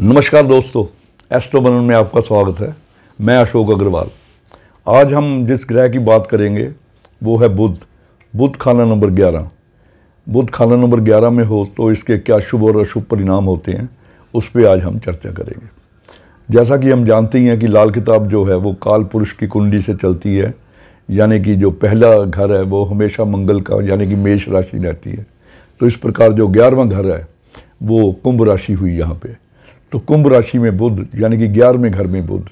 नमस्कार दोस्तों एस्ट्रो बनन में आपका स्वागत है मैं अशोक अग्रवाल आज हम जिस ग्रह की बात करेंगे वो है बुध बुध खाना नंबर 11 बुध खाना नंबर 11 में हो तो इसके क्या शुभ और अशुभ परिणाम होते हैं उस पर आज हम चर्चा करेंगे जैसा कि हम जानते ही हैं कि लाल किताब जो है वो काल पुरुष की कुंडली से चलती है यानी कि जो पहला घर है वो हमेशा मंगल का यानी कि मेष राशि रहती है तो इस प्रकार जो ग्यारहवा घर है वो कुंभ राशि हुई यहाँ पर तो कुंभ राशि में बुध यानी कि ग्यारहवें घर में बुध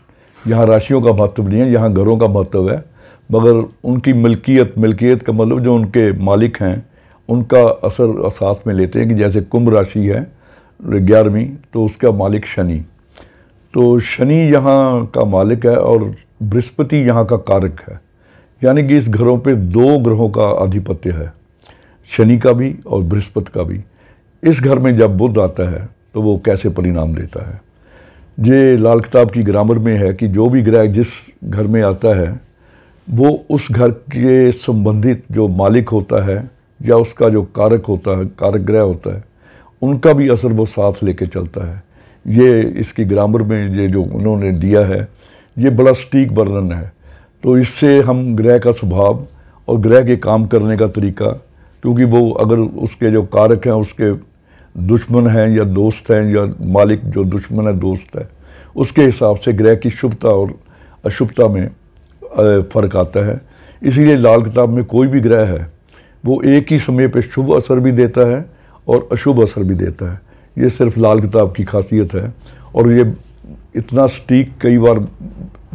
यहाँ राशियों का महत्व नहीं है यहाँ घरों का महत्व है मगर उनकी मिल्कियत मिल्कियत का मतलब जो उनके मालिक हैं उनका असर साथ में लेते हैं कि जैसे कुंभ राशि है ग्यारहवीं तो उसका मालिक शनि तो शनि यहाँ का मालिक है और बृहस्पति यहाँ का कारक है यानी कि इस घरों पे दो ग्रहों का आधिपत्य है शनि का भी और बृहस्पति का भी इस घर में जब बुद्ध आता है तो वो कैसे परिणाम देता है ये लाल किताब की ग्रामर में है कि जो भी ग्रह जिस घर में आता है वो उस घर के संबंधित जो मालिक होता है या उसका जो कारक होता है कारक ग्रह होता है उनका भी असर वो साथ लेके चलता है ये इसकी ग्रामर में ये जो उन्होंने दिया है ये बड़ा स्टीक वर्णन है तो इससे हम ग्रह का स्वभाव और ग्रह के काम करने का तरीका क्योंकि वो अगर उसके जो कारक हैं उसके दुश्मन हैं या दोस्त हैं या मालिक जो दुश्मन है दोस्त है उसके हिसाब से ग्रह की शुभता और अशुभता में फ़र्क आता है इसीलिए लाल किताब में कोई भी ग्रह है वो एक ही समय पर शुभ असर भी देता है और अशुभ असर भी देता है ये सिर्फ लाल किताब की खासियत है और ये इतना स्टीक कई बार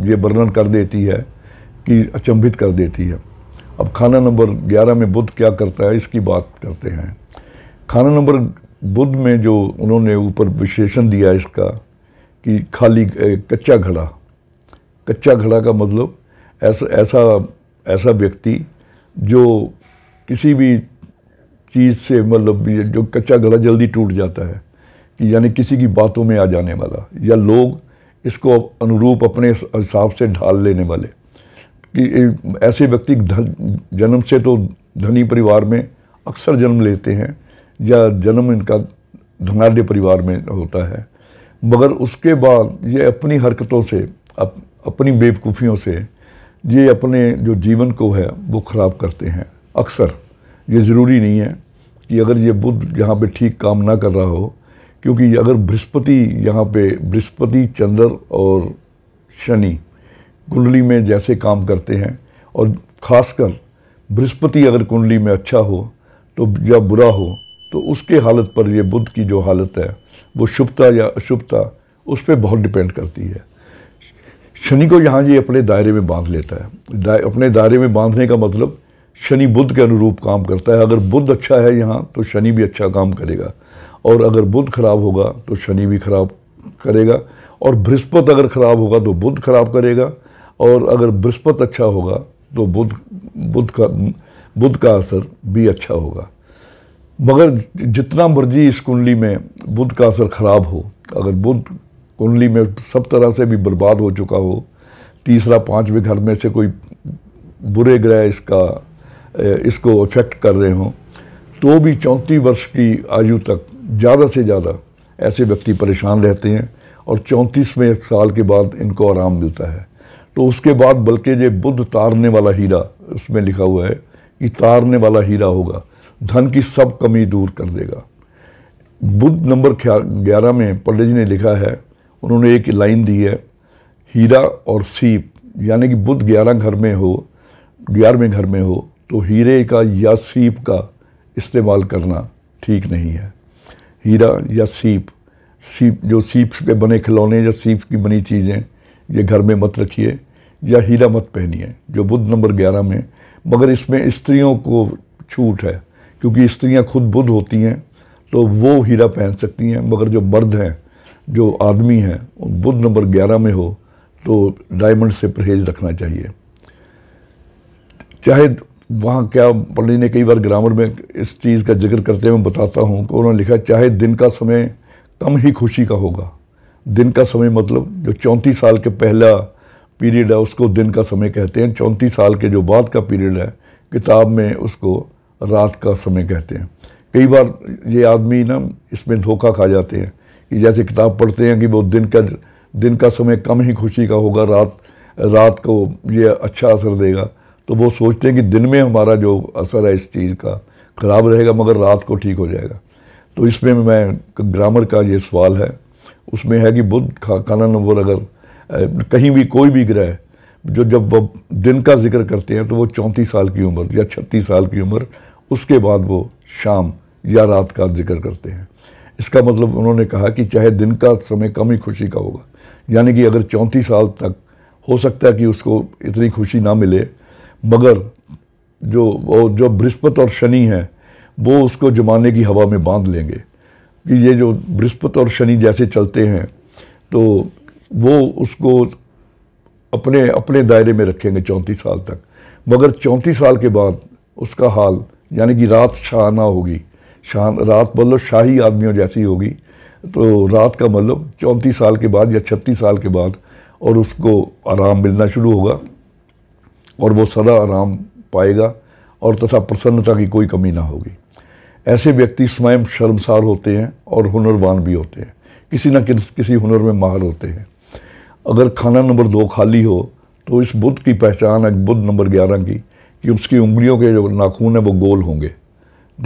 ये वर्णन कर देती है कि अचंभित कर देती है अब खाना नंबर 11 में बुद्ध क्या करता है इसकी बात करते हैं खाना नंबर बुद्ध में जो उन्होंने ऊपर विशेषण दिया इसका कि खाली कच्चा घड़ा कच्चा घड़ा का मतलब ऐसा ऐसा ऐसा व्यक्ति जो किसी भी चीज़ से मतलब जो कच्चा घड़ा जल्दी टूट जाता है कि यानी किसी की बातों में आ जाने वाला या लोग इसको अनुरूप अपने हिसाब से ढाल लेने वाले कि ऐसे व्यक्ति जन्म से तो धनी परिवार में अक्सर जन्म लेते हैं या जन्म इनका धनाढ़ परिवार में होता है मगर उसके बाद ये अपनी हरकतों से अप, अपनी बेवकूफ़ियों से ये अपने जो जीवन को है वो ख़राब करते हैं अक्सर ये ज़रूरी नहीं है कि अगर ये बुद्ध यहाँ पे ठीक काम ना कर रहा हो क्योंकि अगर बृहस्पति यहाँ पे बृहस्पति चंद्र और शनि कुंडली में जैसे काम करते हैं और ख़ासकर बृहस्पति अगर कुंडली में अच्छा हो तो या बुरा हो तो उसके हालत पर ये बुद्ध की जो हालत है वो शुभता या अशुभता उस पर बहुत डिपेंड करती है शनि को यहाँ ये अपने दायरे में बांध लेता है दा, अपने दायरे में बांधने का मतलब शनि बुद्ध के अनुरूप काम करता है अगर बुद्ध अच्छा है यहाँ तो शनि भी अच्छा काम करेगा और अगर बुद्ध खराब होगा तो शनि भी खराब करेगा और बृहस्पत अगर खराब होगा तो बुद्ध खराब करेगा और अगर बृहस्पत अच्छा होगा तो बुद्ध बुद्ध का बुद्ध का असर भी अच्छा होगा मगर जितना मर्जी इस कुंडली में बुध का असर ख़राब हो अगर बुद्ध कुंडली में सब तरह से भी बर्बाद हो चुका हो तीसरा पाँचवें घर में से कोई बुरे ग्रह इसका इसको इफेक्ट कर रहे हों तो भी चौंतीस वर्ष की आयु तक ज़्यादा से ज़्यादा ऐसे व्यक्ति परेशान रहते हैं और चौंतीसवें साल के बाद इनको आराम मिलता है तो उसके बाद बल्कि ये बुद्ध तारने वाला हीरा उसमें लिखा हुआ है कि तारने वाला हीरा होगा धन की सब कमी दूर कर देगा बुद्ध नंबर ग्यारह में पंडित जी ने लिखा है उन्होंने एक लाइन दी है हीरा और सीप यानी कि बुद्ध ग्यारह घर में हो ग्यारहवें घर में हो तो हीरे का या सीप का इस्तेमाल करना ठीक नहीं है हीरा या सीप सीप जो सीप के बने खिलौने या सीप की बनी चीज़ें ये घर में मत रखिए या हीरा मत पहनिए जो बुद्ध नंबर ग्यारह में मगर इसमें स्त्रियों को छूट है क्योंकि स्त्रियां खुद बुद्ध होती हैं तो वो हीरा पहन सकती हैं मगर जो मर्द हैं जो आदमी हैं बुद्ध नंबर ग्यारह में हो तो डायमंड से परहेज रखना चाहिए चाहे वहाँ क्या पंडित ने कई बार ग्रामर में इस चीज़ का जिक्र करते हुए बताता हूँ कि उन्होंने लिखा चाहे दिन का समय कम ही खुशी का होगा दिन का समय मतलब जो चौंतीस साल के पहला पीरियड है उसको दिन का समय कहते हैं चौंतीस साल के जो बाद का पीरियड है किताब में उसको रात का समय कहते हैं कई बार ये आदमी ना इसमें धोखा खा जाते हैं कि जैसे किताब पढ़ते हैं कि वो दिन का दिन का समय कम ही खुशी का होगा रात रात को ये अच्छा असर देगा तो वो सोचते हैं कि दिन में हमारा जो असर है इस चीज़ का ख़राब रहेगा मगर रात को ठीक हो जाएगा तो इसमें मैं ग्रामर का ये सवाल है उसमें है कि बुद्ध खा खाना नंबर अगर कहीं भी कोई भी ग्रह जो जब वो दिन का जिक्र करते हैं तो वो चौंतीस साल की उम्र या छत्तीस साल की उम्र उसके बाद वो शाम या रात का जिक्र करते हैं इसका मतलब उन्होंने कहा कि चाहे दिन का समय कम ही खुशी का होगा यानी कि अगर चौंतीस साल तक हो सकता है कि उसको इतनी खुशी ना मिले मगर जो वो जो बृहस्पत और शनि हैं वो उसको जमाने की हवा में बांध लेंगे कि ये जो बृहस्पत और शनि जैसे चलते हैं तो वो उसको अपने अपने दायरे में रखेंगे चौंतीस साल तक मगर चौंतीस साल के बाद उसका हाल यानी कि रात शाहाना होगी शान रात मतलब शाही आदमियों जैसी होगी तो रात का मतलब चौंतीस साल के बाद या छत्तीस साल के बाद और उसको आराम मिलना शुरू होगा और वो सदा आराम पाएगा और तथा प्रसन्नता की कोई कमी ना होगी ऐसे व्यक्ति स्वयं शर्मसार होते हैं और हुनरवान भी होते हैं किसी न किसी हुनर में माहर होते हैं अगर खाना नंबर दो खाली हो तो इस बुद्ध की पहचान है बुद्ध नंबर ग्यारह की कि उसकी उंगलियों के जो नाखून हैं वो गोल होंगे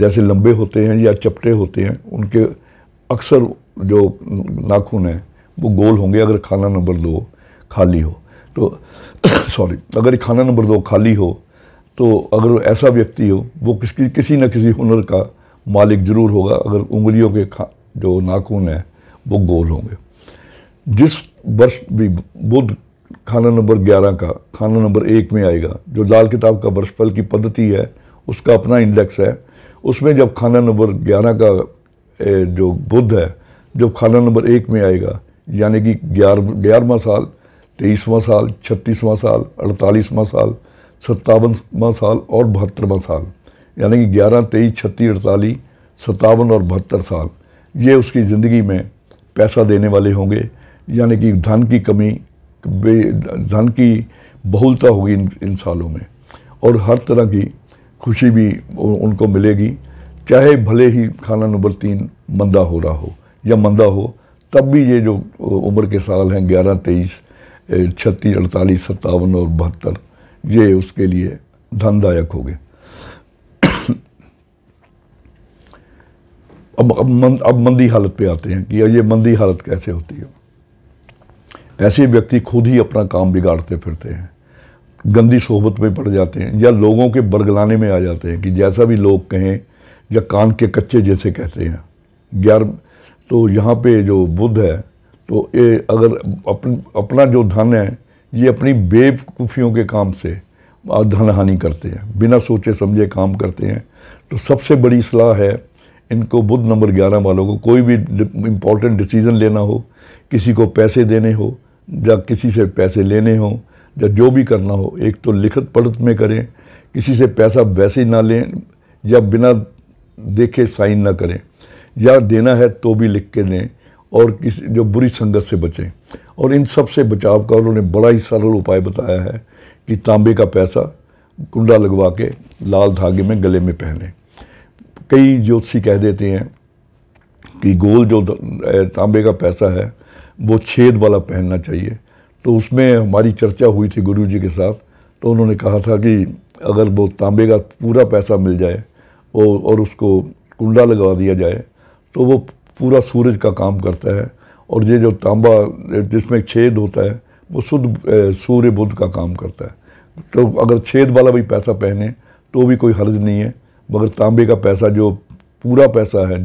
जैसे लंबे होते हैं या चपटे होते हैं उनके अक्सर जो नाखून हैं वो गोल होंगे अगर खाना नंबर दो खाली हो तो सॉरी अगर खाना नंबर दो खाली हो तो अगर ऐसा व्यक्ति हो वो किसकी किसी न किसी हुनर का मालिक ज़रूर होगा अगर उंगलियों के जो नाखून हैं वो गोल होंगे जिस वर्ष भी बुद्ध खाना नंबर ग्यारह का खाना नंबर एक में आएगा जो लाल किताब का वर्षफल की पद्धति है उसका अपना इंडेक्स है उसमें जब खाना नंबर ग्यारह का जो बुद्ध है जब खाना नंबर एक में आएगा यानी कि ग्यारह ग्यारहवा साल तेईसवां साल छत्तीसवां साल अड़तालीसवां साल सत्तावनवा साल और बहत्तरवा साल यानी कि ग्यारह तेईस छत्तीस अड़तालीस सत्तावन और बहत्तर साल ये उसकी ज़िंदगी में पैसा देने वाले होंगे यानी कि धन की कमी धन की बहुलता होगी इन इन सालों में और हर तरह की खुशी भी उनको मिलेगी चाहे भले ही खाना नंबर तीन मंदा हो रहा हो या मंदा हो तब भी ये जो उम्र के साल हैं ग्यारह तेईस छत्तीस अड़तालीस सत्तावन और बहत्तर ये उसके लिए धनदायक हो गए अब अब, मंद अब मंदी हालत पे आते हैं कि ये मंदी हालत कैसे होती है ऐसे व्यक्ति खुद ही अपना काम बिगाड़ते फिरते हैं गंदी सोहबत में पड़ जाते हैं या लोगों के बरगलाने में आ जाते हैं कि जैसा भी लोग कहें या कान के कच्चे जैसे कहते हैं यार तो यहाँ पे जो बुद्ध है तो ये अगर अपन अपना जो धन है ये अपनी बेवकूफ़ियों के काम से धन हानि करते हैं बिना सोचे समझे काम करते हैं तो सबसे बड़ी सलाह है इनको बुद्ध नंबर ग्यारह वालों को कोई भी इम्पोर्टेंट डिसीज़न लेना हो किसी को पैसे देने हो या किसी से पैसे लेने हों या जो भी करना हो एक तो लिखत पढ़त में करें किसी से पैसा वैसे ही ना लें या बिना देखे साइन ना करें या देना है तो भी लिख के दें और किसी जो बुरी संगत से बचें और इन सब से बचाव का उन्होंने बड़ा ही सरल उपाय बताया है कि तांबे का पैसा कुंडा लगवा के लाल धागे में गले में पहने कई ज्योतिषी कह देते हैं कि गोल जो तांबे का पैसा है वो छेद वाला पहनना चाहिए तो उसमें हमारी चर्चा हुई थी गुरु जी के साथ तो उन्होंने कहा था कि अगर वो तांबे का पूरा पैसा मिल जाए और उसको कुंडा लगवा दिया जाए तो वो पूरा सूरज का काम करता है और ये जो तांबा जिसमें छेद होता है वो शुद्ध सूर्य बुद्ध का काम करता है तो अगर छेद वाला भी पैसा पहने तो भी कोई हर्ज नहीं है मगर तांबे का पैसा जो पूरा पैसा है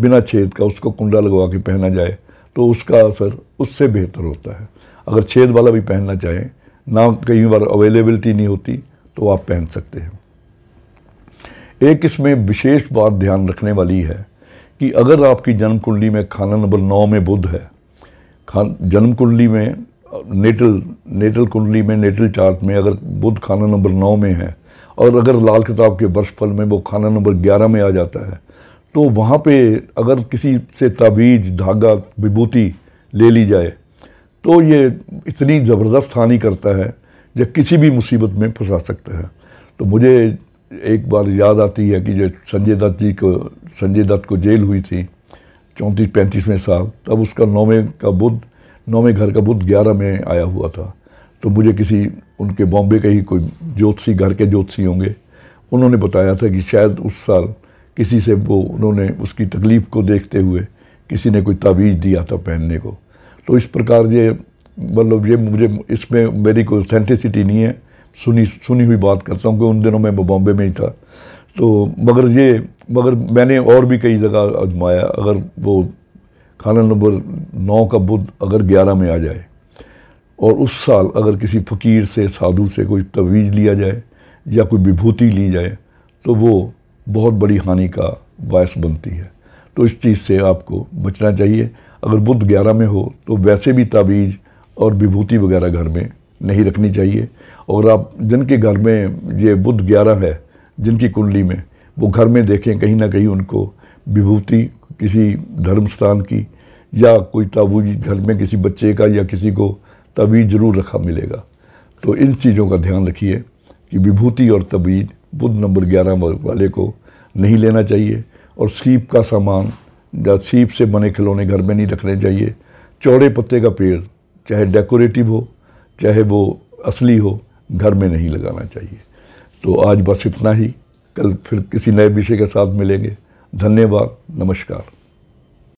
बिना छेद का उसको कुंडा लगवा के पहना जाए तो उसका असर उससे बेहतर होता है अगर छेद वाला भी पहनना चाहें ना कई बार अवेलेबिलिटी नहीं होती तो आप पहन सकते हैं एक इसमें विशेष बात ध्यान रखने वाली है कि अगर आपकी जन्म कुंडली में खाना नंबर नौ में बुध है खान जन्म कुंडली में नेटल नेटल कुंडली में नेटल चार्ट में अगर बुध खाना नंबर नौ में है और अगर लाल किताब के वर्षफल में वो खाना नंबर ग्यारह में आ जाता है तो वहाँ पे अगर किसी से ताबीज धागा विभूति ले ली जाए तो ये इतनी ज़बरदस्त हानि करता है जब किसी भी मुसीबत में फंसा सकता है तो मुझे एक बार याद आती है कि जो संजय दत्त जी को संजय दत्त को जेल हुई थी चौंतीस पैंतीसवें साल तब उसका नौवें का बुद्ध नौवें घर का बुद्ध ग्यारह में आया हुआ था तो मुझे किसी उनके बॉम्बे के ही कोई ज्योतिषी घर के ज्योतिषी होंगे उन्होंने बताया था कि शायद उस साल किसी से वो उन्होंने उसकी तकलीफ़ को देखते हुए किसी ने कोई तावीज़ दिया था पहनने को तो इस प्रकार ये मतलब ये मुझे इसमें मेरी कोई ऑथेंटिसिटी नहीं है सुनी सुनी हुई बात करता हूँ कि उन दिनों में मैं बॉम्बे में ही था तो मगर ये मगर मैंने और भी कई जगह आजमाया अगर वो खाना नंबर नौ का बुध अगर ग्यारह में आ जाए और उस साल अगर किसी फ़कीर से साधु से कोई तवीज़ लिया जाए या कोई विभूति ली जाए तो वो बहुत बड़ी हानि का बायस बनती है तो इस चीज़ से आपको बचना चाहिए अगर बुद्ध ग्यारह में हो तो वैसे भी ताबीज़ और विभूति वगैरह घर में नहीं रखनी चाहिए और आप जिनके घर में ये बुद्ध ग्यारह है जिनकी कुंडली में वो घर में देखें कहीं ना कहीं उनको विभूति किसी धर्म स्थान की या कोई ताबूज घर में किसी बच्चे का या किसी को तबीज ज़रूर रखा मिलेगा तो इन चीज़ों का ध्यान रखिए कि विभूति और तबीज बुध नंबर ग्यारह वाले को नहीं लेना चाहिए और सीप का सामान या सीप से बने खिलौने घर में नहीं रखने चाहिए चौड़े पत्ते का पेड़ चाहे डेकोरेटिव हो चाहे वो असली हो घर में नहीं लगाना चाहिए तो आज बस इतना ही कल फिर किसी नए विषय के साथ मिलेंगे धन्यवाद नमस्कार